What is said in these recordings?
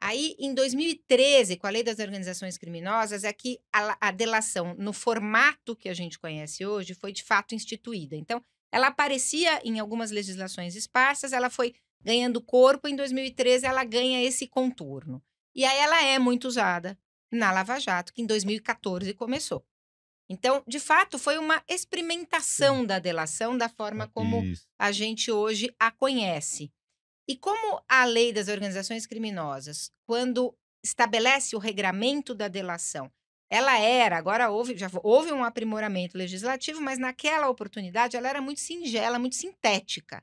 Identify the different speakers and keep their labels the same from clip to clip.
Speaker 1: Aí, em 2013, com a lei das organizações criminosas, é que a, a delação, no formato que a gente conhece hoje, foi de fato instituída. Então, ela aparecia em algumas legislações esparsas, ela foi ganhando corpo, em 2013 ela ganha esse contorno. E aí ela é muito usada na Lava Jato, que em 2014 começou. Então, de fato, foi uma experimentação Sim. da delação da forma como Isso. a gente hoje a conhece. E como a lei das organizações criminosas, quando estabelece o regramento da delação, ela era, agora houve, já houve um aprimoramento legislativo, mas naquela oportunidade ela era muito singela, muito sintética.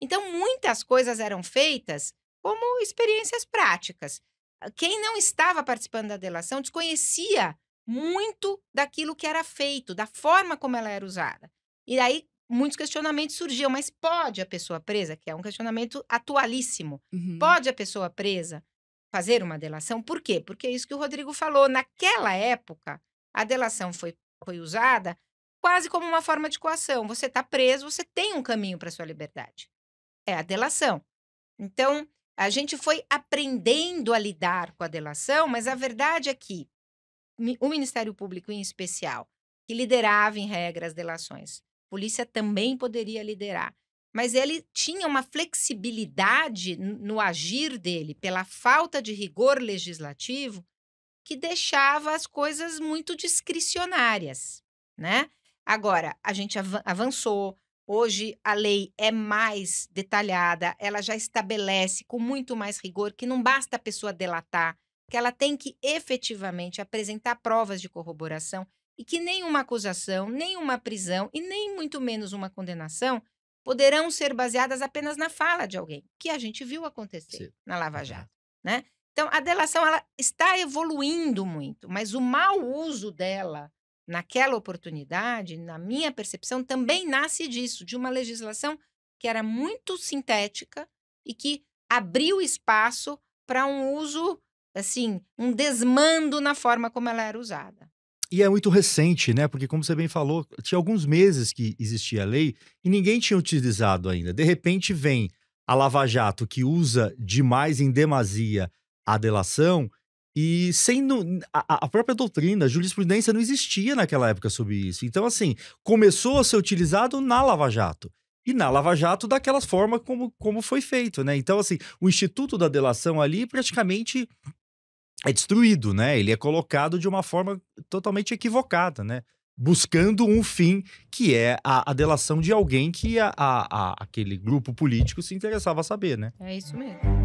Speaker 1: Então, muitas coisas eram feitas como experiências práticas. Ah, quem não estava participando da delação desconhecia muito daquilo que era feito, da forma como ela era usada. E aí muitos questionamentos surgiam, mas pode a pessoa presa, que é um questionamento atualíssimo, uhum. pode a pessoa presa fazer uma delação? Por quê? Porque é isso que o Rodrigo falou. Naquela época, a delação foi, foi usada quase como uma forma de coação. Você está preso, você tem um caminho para sua liberdade. É a delação. Então, a gente foi aprendendo a lidar com a delação, mas a verdade é que o Ministério Público, em especial, que liderava em regra as delações, polícia também poderia liderar. Mas ele tinha uma flexibilidade no agir dele, pela falta de rigor legislativo, que deixava as coisas muito discricionárias, né? Agora, a gente avançou, hoje a lei é mais detalhada, ela já estabelece com muito mais rigor que não basta a pessoa delatar, que ela tem que efetivamente apresentar provas de corroboração e que nenhuma acusação, nenhuma prisão e nem muito menos uma condenação poderão ser baseadas apenas na fala de alguém, que a gente viu acontecer Sim. na Lava Jato, né? Então, a delação ela está evoluindo muito, mas o mau uso dela naquela oportunidade, na minha percepção, também nasce disso, de uma legislação que era muito sintética e que abriu espaço para um uso, assim, um desmando na forma como ela era usada.
Speaker 2: E é muito recente, né? Porque, como você bem falou, tinha alguns meses que existia a lei e ninguém tinha utilizado ainda. De repente vem a Lava Jato, que usa demais em demasia a delação, e sem a, a, própria doutrina, a jurisprudência não existia naquela época sobre isso. Então, assim, começou a ser utilizado na Lava Jato. E na Lava Jato, daquela forma como, como foi feito, né? Então, assim, o Instituto da Delação ali praticamente é destruído, né? Ele é colocado de uma forma totalmente equivocada, né? Buscando um fim que é a, a delação de alguém que a, a, a, aquele grupo político se interessava a saber, né?
Speaker 1: É isso mesmo.